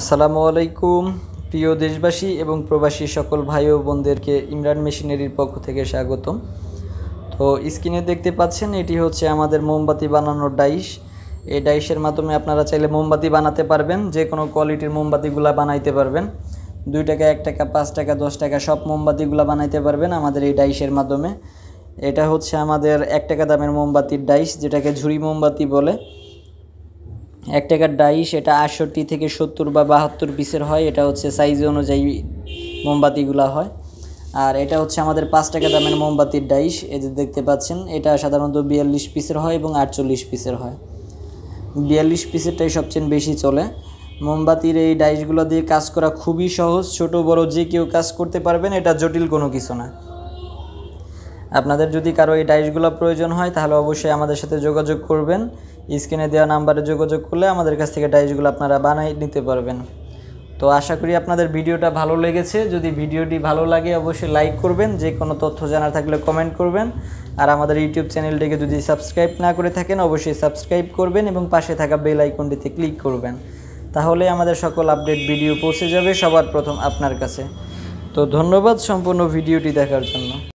আসসালামু আলাইকুম প্রিয় দেশবাসী এবং প্রবাসী সকল ভাই ও বোনদেরকে ইমরান মেশিনারির পক্ষ থেকে স্বাগতম তো স্ক্রিনে দেখতে পাচ্ছেন এটি হচ্ছে আমাদের মোমবাতি বানানোর ডাইশ এই ডাইসের মাধ্যমে আপনারা চাইলে মোমবাতি বানাতে পারবেন যে কোনো কোয়ালিটির মোমবাতিগুলা বানাইতে পারবেন দুই টাকা এক টাকা পাঁচ টাকা দশ টাকা সব মোমবাতিগুলা বানাইতে পারবেন আমাদের এই ডাইসের মাধ্যমে এটা হচ্ছে আমাদের এক টাকা দামের মোমবাতির ডাইস যেটাকে ঝুড়ি মোমবাতি বলে এক টাকার ডাইস এটা আটষট্টি থেকে সত্তর বা বাহাত্তর পিসের হয় এটা হচ্ছে সাইজ অনুযায়ী মোমবাতিগুলা হয় আর এটা হচ্ছে আমাদের পাঁচ টাকা দামের মোমবাতির ডাইস এই যে দেখতে পাচ্ছেন এটা সাধারণত বিয়াল্লিশ পিসের হয় এবং আটচল্লিশ পিসের হয় বিয়াল্লিশ পিসেরটাই সবচেয়ে বেশি চলে মোমবাতির এই ডাইসগুলো দিয়ে কাজ করা খুবই সহজ ছোট বড় যে কেউ কাজ করতে পারবেন এটা জটিল কোনো কিছু না আপনাদের যদি কারো এই ডাইসগুলো প্রয়োজন হয় তাহলে অবশ্যই আমাদের সাথে যোগাযোগ করবেন স্ক্রিনে দেওয়া নাম্বারে যোগাযোগ করলে আমাদের কাছ থেকে ডাইসগুলো আপনারা বানাই নিতে পারবেন তো আশা করি আপনাদের ভিডিওটা ভালো লেগেছে যদি ভিডিওটি ভালো লাগে অবশ্যই লাইক করবেন যে কোনো তথ্য জানা থাকলে কমেন্ট করবেন আর আমাদের ইউটিউব চ্যানেলটিকে যদি সাবস্ক্রাইব না করে থাকেন অবশ্যই সাবস্ক্রাইব করবেন এবং পাশে থাকা বেল আইকনটিতে ক্লিক করবেন তাহলে আমাদের সকল আপডেট ভিডিও পৌঁছে যাবে সবার প্রথম আপনার কাছে তো ধন্যবাদ সম্পূর্ণ ভিডিওটি দেখার জন্য